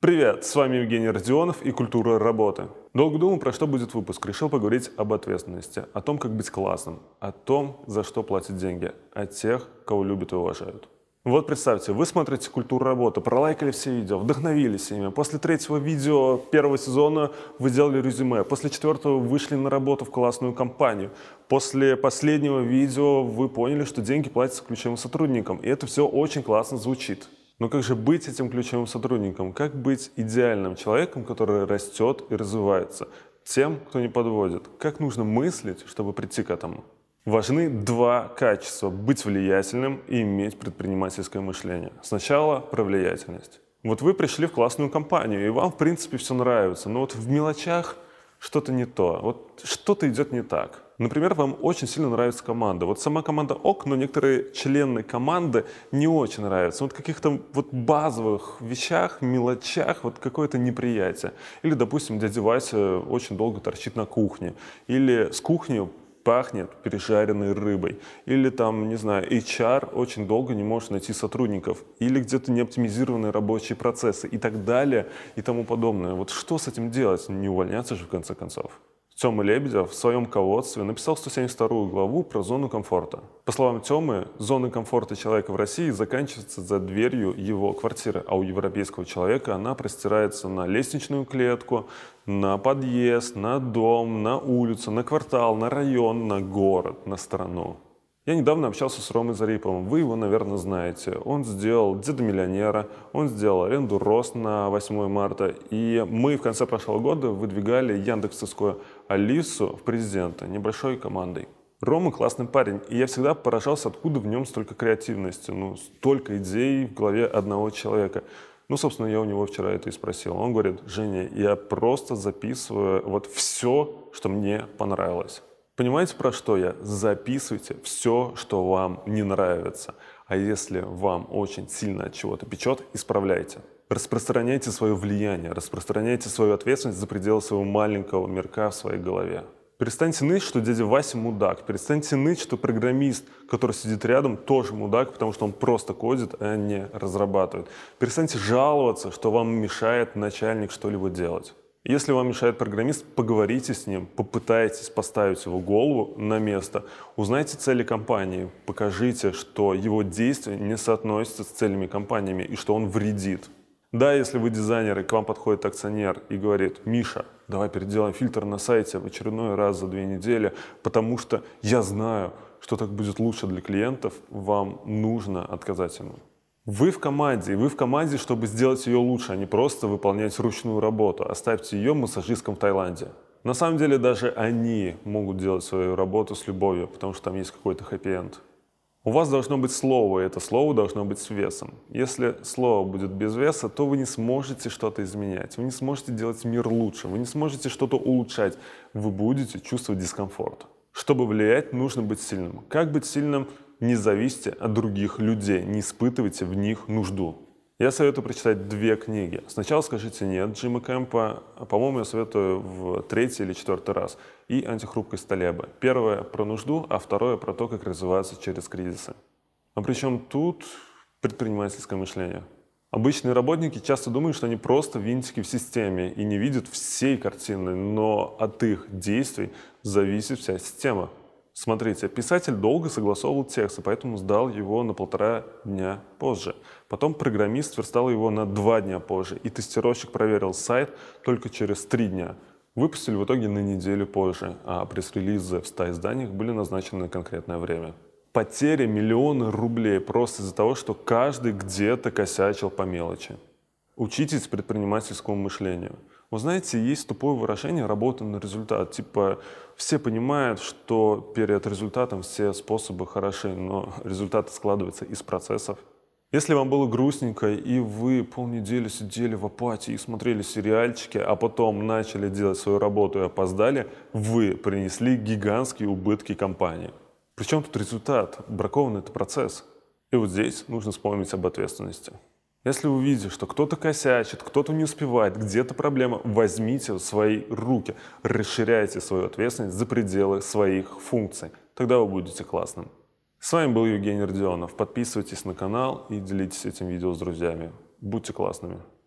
Привет, с вами Евгений Родионов и «Культура работы». Долго думал, про что будет выпуск. Решил поговорить об ответственности, о том, как быть классным, о том, за что платят деньги, о тех, кого любят и уважают. Вот представьте, вы смотрите «Культуру работы», пролайкали все видео, вдохновились ими. После третьего видео первого сезона вы сделали резюме. После четвертого вышли на работу в классную компанию. После последнего видео вы поняли, что деньги платятся ключевым сотрудникам. И это все очень классно звучит. Но как же быть этим ключевым сотрудником? Как быть идеальным человеком, который растет и развивается? Тем, кто не подводит. Как нужно мыслить, чтобы прийти к этому? Важны два качества – быть влиятельным и иметь предпринимательское мышление. Сначала про влиятельность. Вот вы пришли в классную компанию, и вам, в принципе, все нравится, но вот в мелочах – что-то не то, вот что-то идет не так. Например, вам очень сильно нравится команда. Вот сама команда ок, но некоторые члены команды не очень нравятся. Вот каких-то вот базовых вещах, мелочах, вот какое-то неприятие. Или, допустим, дядя Вася очень долго торчит на кухне. Или с кухни пахнет пережаренной рыбой. Или там, не знаю, HR очень долго не может найти сотрудников. Или где-то не оптимизированные рабочие процессы и так далее и тому подобное. Вот что с этим делать? Не увольняться же в конце концов. Тёма Лебедя в своем колодстве написал 172 главу про зону комфорта. По словам Тёмы, зона комфорта человека в России заканчивается за дверью его квартиры, а у европейского человека она простирается на лестничную клетку, на подъезд, на дом, на улицу, на квартал, на район, на город, на страну. Я недавно общался с Ромой Зариповым, вы его, наверное, знаете. Он сделал «Деда миллионера», он сделал аренду «Рост» на 8 марта. И мы в конце прошлого года выдвигали яндексовскую Алису в президенты небольшой командой. Рома классный парень, и я всегда поражался, откуда в нем столько креативности, ну, столько идей в голове одного человека. Ну, собственно, я у него вчера это и спросил. Он говорит, Женя, я просто записываю вот все, что мне понравилось. Понимаете, про что я? Записывайте все, что вам не нравится. А если вам очень сильно от чего-то печет, исправляйте. Распространяйте свое влияние, распространяйте свою ответственность за пределы своего маленького мирка в своей голове. Перестаньте ныть, что дядя Вася мудак. Перестаньте ныть, что программист, который сидит рядом, тоже мудак, потому что он просто кодит, а не разрабатывает. Перестаньте жаловаться, что вам мешает начальник что-либо делать. Если вам мешает программист, поговорите с ним, попытайтесь поставить его голову на место, узнайте цели компании, покажите, что его действия не соотносятся с целями компаниями и что он вредит. Да, если вы дизайнер и к вам подходит акционер и говорит, Миша, давай переделаем фильтр на сайте в очередной раз за две недели, потому что я знаю, что так будет лучше для клиентов, вам нужно отказать ему. Вы в команде, и вы в команде, чтобы сделать ее лучше, а не просто выполнять ручную работу. Оставьте ее массажисткам в Таиланде. На самом деле даже они могут делать свою работу с любовью, потому что там есть какой-то хэппи-энд. У вас должно быть слово, и это слово должно быть с весом. Если слово будет без веса, то вы не сможете что-то изменять, вы не сможете делать мир лучше, вы не сможете что-то улучшать, вы будете чувствовать дискомфорт. Чтобы влиять, нужно быть сильным. Как быть сильным? Не зависите от других людей, не испытывайте в них нужду. Я советую прочитать две книги. Сначала скажите «нет» Джима Кэмпа, а по-моему, я советую в третий или четвертый раз, и «Антихрупкость Талеба». Первое про нужду, а второе про то, как развиваться через кризисы. А причем тут предпринимательское мышление. Обычные работники часто думают, что они просто винтики в системе и не видят всей картины, но от их действий зависит вся система. Смотрите, писатель долго согласовывал текст, и поэтому сдал его на полтора дня позже. Потом программист верстал его на два дня позже, и тестировщик проверил сайт только через три дня. Выпустили в итоге на неделю позже, а пресс-релизы в 100 изданиях были назначены на конкретное время. Потери миллионы рублей просто из-за того, что каждый где-то косячил по мелочи. Учитесь предпринимательскому мышлению – вы знаете, есть тупое выражение «работа на результат». Типа все понимают, что перед результатом все способы хороши, но результат складывается из процессов. Если вам было грустненько, и вы полнедели сидели в апатии и смотрели сериальчики, а потом начали делать свою работу и опоздали, вы принесли гигантские убытки компании. Причем тут результат? Бракованный это процесс. И вот здесь нужно вспомнить об ответственности. Если вы видите, что кто-то косячит, кто-то не успевает, где-то проблема, возьмите в свои руки, расширяйте свою ответственность за пределы своих функций. Тогда вы будете классным. С вами был Евгений Родионов. Подписывайтесь на канал и делитесь этим видео с друзьями. Будьте классными.